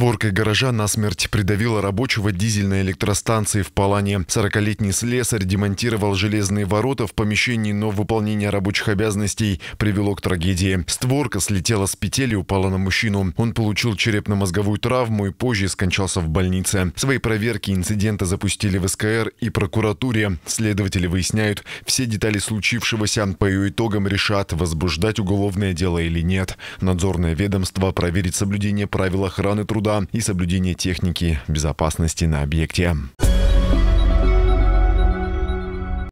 Створкой гаража насмерть придавила рабочего дизельной электростанции в Палане. 40-летний слесарь демонтировал железные ворота в помещении, но выполнение рабочих обязанностей привело к трагедии. Створка слетела с петель и упала на мужчину. Он получил черепно-мозговую травму и позже скончался в больнице. Свои проверки инцидента запустили в СКР и прокуратуре. Следователи выясняют все детали случившегося. По ее итогам решат, возбуждать уголовное дело или нет. Надзорное ведомство проверит соблюдение правил охраны труда труда и соблюдение техники безопасности на объекте.